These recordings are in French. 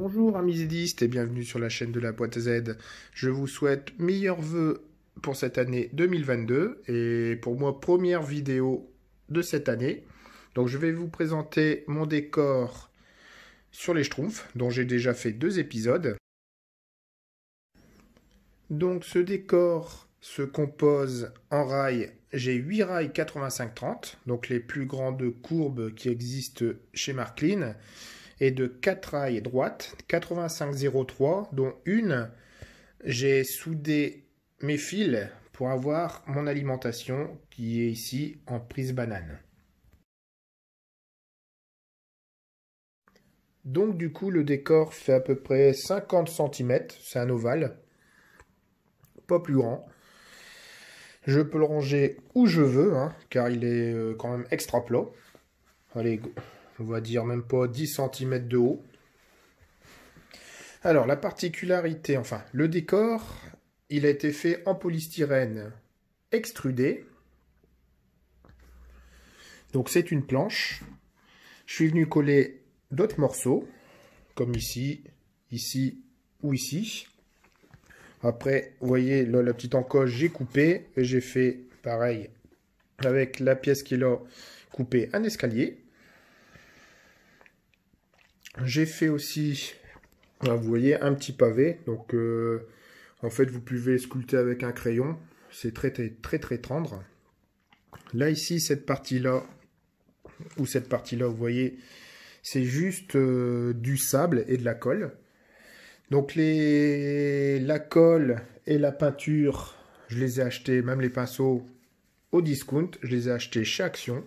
Bonjour amis zédistes et bienvenue sur la chaîne de la boîte Z. Je vous souhaite meilleurs vœux pour cette année 2022 et pour moi première vidéo de cette année. Donc je vais vous présenter mon décor sur les schtroumpfs dont j'ai déjà fait deux épisodes. Donc ce décor se compose en rails. J'ai 8 rails 85-30, donc les plus grandes courbes qui existent chez Marklin et de quatre rails droites, 8503, dont une, j'ai soudé mes fils pour avoir mon alimentation qui est ici en prise banane. Donc du coup le décor fait à peu près 50 cm, c'est un ovale, pas plus grand. Je peux le ranger où je veux, hein, car il est euh, quand même extra plat. Allez, on va dire même pas 10 cm de haut. Alors la particularité, enfin le décor, il a été fait en polystyrène extrudé. Donc c'est une planche. Je suis venu coller d'autres morceaux, comme ici, ici ou ici. Après, vous voyez, la petite encoche, j'ai coupé. Et j'ai fait pareil avec la pièce qui est là, coupé un escalier. J'ai fait aussi, ah, vous voyez, un petit pavé. Donc, euh, en fait, vous pouvez sculpter avec un crayon. C'est très, très, très, très tendre. Là, ici, cette partie-là, ou cette partie-là, vous voyez, c'est juste euh, du sable et de la colle. Donc, les... la colle et la peinture, je les ai achetés, même les pinceaux, au discount. Je les ai achetés chez Action.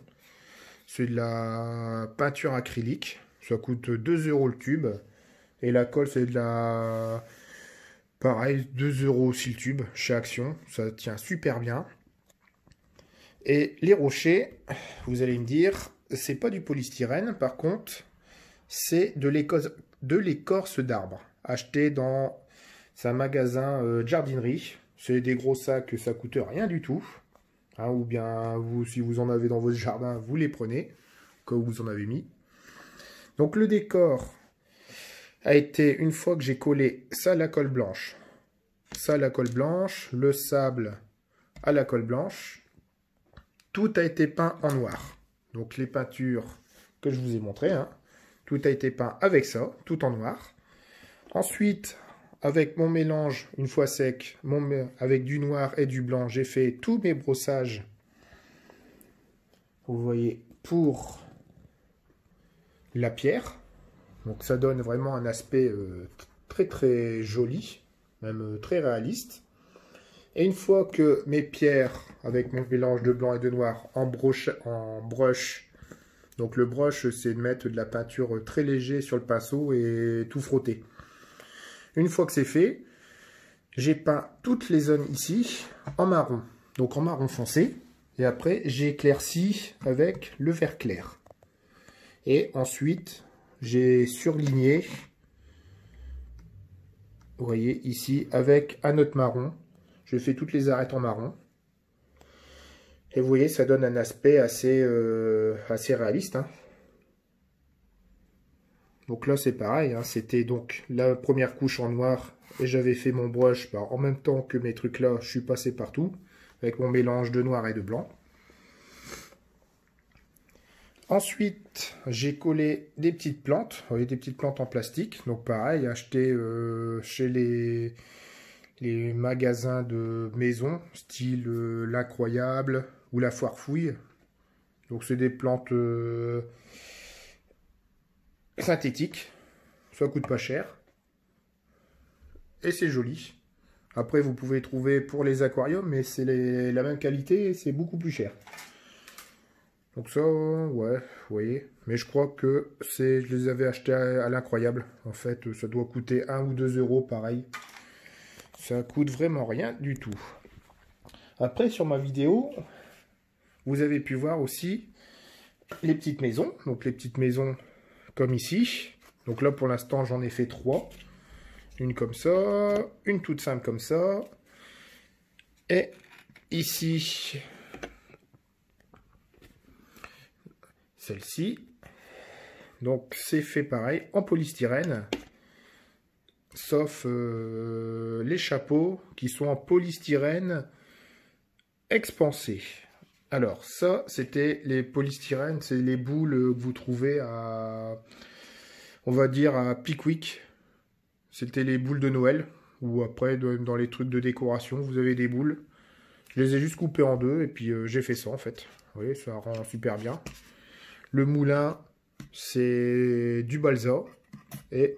C'est de la peinture acrylique. Ça coûte 2 euros le tube. Et la colle, c'est de la. Pareil, 2 euros aussi le tube chez Action. Ça tient super bien. Et les rochers, vous allez me dire, c'est pas du polystyrène, par contre, c'est de l'écorce d'arbre, acheté dans un magasin euh, jardinerie. C'est des gros sacs, ça coûte rien du tout. Hein, ou bien, vous, si vous en avez dans votre jardin, vous les prenez, comme vous en avez mis. Donc le décor a été, une fois que j'ai collé ça à la colle blanche, ça à la colle blanche, le sable à la colle blanche, tout a été peint en noir. Donc les peintures que je vous ai montrées, hein, tout a été peint avec ça, tout en noir. Ensuite, avec mon mélange, une fois sec, mon, avec du noir et du blanc, j'ai fait tous mes brossages, vous voyez, pour la pierre. Donc ça donne vraiment un aspect euh, très très joli, même euh, très réaliste. Et une fois que mes pierres, avec mon mélange de blanc et de noir, en, broche, en brush, donc le brush c'est de mettre de la peinture très léger sur le pinceau et tout frotter. Une fois que c'est fait, j'ai peint toutes les zones ici en marron, donc en marron foncé. Et après j'ai éclairci avec le vert clair. Et ensuite, j'ai surligné, vous voyez ici, avec un autre marron. Je fais toutes les arêtes en marron. Et vous voyez, ça donne un aspect assez, euh, assez réaliste. Hein. Donc là, c'est pareil. Hein. C'était donc la première couche en noir. Et j'avais fait mon brush bah, en même temps que mes trucs là. Je suis passé partout avec mon mélange de noir et de blanc. Ensuite, j'ai collé des petites plantes, euh, des petites plantes en plastique. Donc pareil, achetées euh, chez les, magasins de maison, style euh, l'incroyable ou la foire fouille. Donc c'est des plantes synthétiques, ça coûte pas cher et c'est joli. Après, vous pouvez trouver pour les aquariums, mais c'est la même qualité et c'est beaucoup plus cher. Donc ça, ouais, vous voyez. Mais je crois que c'est, je les avais achetés à, l'incroyable. En fait, ça doit coûter 1 ou 2 euros, pareil. Ça coûte vraiment rien du tout. Après, sur ma vidéo, vous avez pu voir aussi les petites maisons. Donc les petites maisons comme ici. Donc là, pour l'instant, j'en ai fait 3. Une comme ça, une toute simple comme ça. Et ici, celle-ci. Donc c'est fait pareil en polystyrène, sauf euh, les chapeaux qui sont en polystyrène expansé. Alors ça, c'était les polystyrènes, c'est les boules que vous trouvez à, on va dire, à Pickwick. C'était les boules de Noël, ou après, dans les trucs de décoration, vous avez des boules. Je les ai juste coupées en deux, et puis euh, j'ai fait ça, en fait. Vous voyez, ça rend super bien. Le moulin, c'est du balsa. Et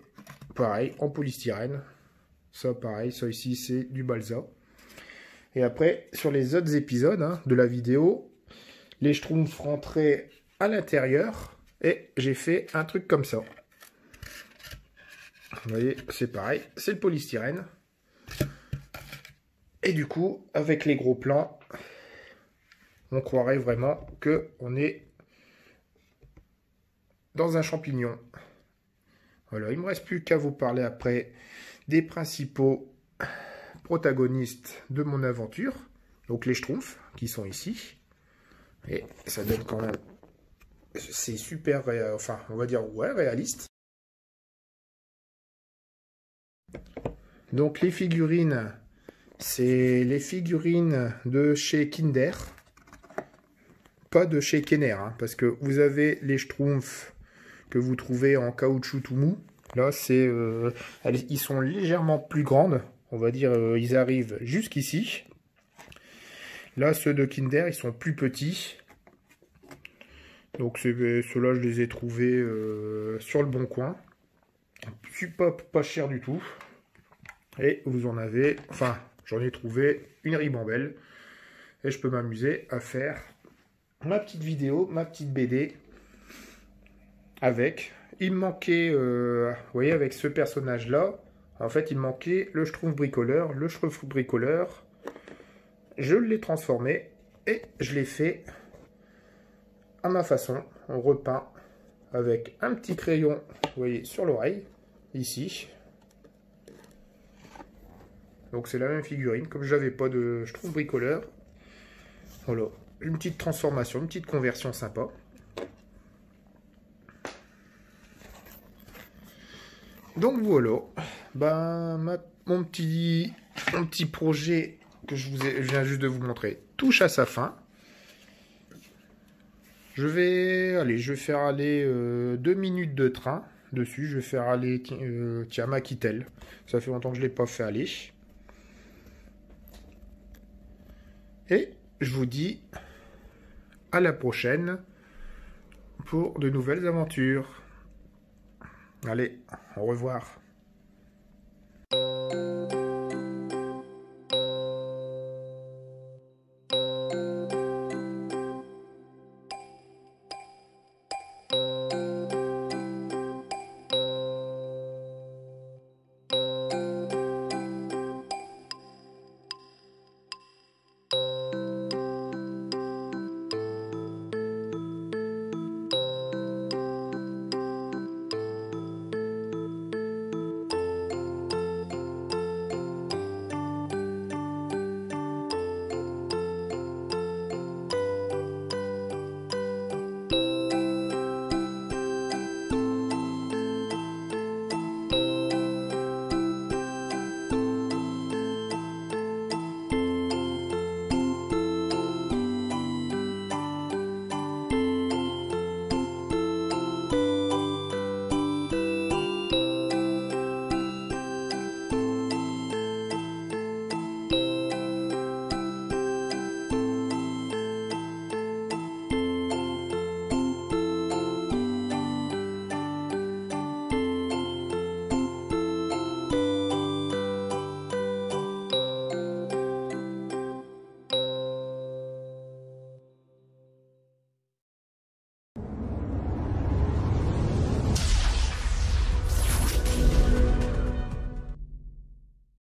pareil, en polystyrène. Ça, pareil, ça ici, c'est du balsa. Et après, sur les autres épisodes hein, de la vidéo, les schtroumpfs rentraient à l'intérieur. Et j'ai fait un truc comme ça. Vous voyez, c'est pareil, c'est le polystyrène. Et du coup, avec les gros plans, on croirait vraiment qu'on est dans un champignon. Voilà, il ne me reste plus qu'à vous parler après des principaux protagonistes de mon aventure. Donc les schtroumpfs qui sont ici. Et ça donne quand même... C'est super, enfin on va dire ouais, réaliste. Donc les figurines, c'est les figurines de chez Kinder. Pas de chez Kenner, hein, parce que vous avez les schtroumpfs vous trouvez en caoutchouc tout mou. Là, c'est, euh, ils sont légèrement plus grandes. On va dire, euh, ils arrivent jusqu'ici. Là, ceux de Kinder, ils sont plus petits. Donc euh, ceux-là, je les ai trouvés sur le bon coin. Pop, pas cher du tout. Et vous en avez, enfin, j'en ai trouvé une ribambelle. Et je peux m'amuser à faire ma petite vidéo, ma petite BD avec. Il manquait, euh, vous voyez, avec ce personnage-là, en fait, il manquait le Schtroumpf bricoleur, le Schtroumpf bricoleur. Je l'ai transformé et je l'ai fait à ma façon. On repeint avec un petit crayon, vous voyez, sur l'oreille, ici. Donc c'est la même figurine, comme j'avais pas de Schtroumpf bricoleur. Voilà, une petite transformation, une petite conversion sympa. Donc voilà, ben, mon, petit, petit projet que je, viens juste de vous montrer touche à sa fin. Je vais, je vais faire aller euh, deux minutes de train dessus. Je vais faire aller euh, Tiamakitel. Ça fait longtemps que je ne l'ai pas fait aller. Et je vous dis à la prochaine pour de nouvelles aventures. Allez, au revoir.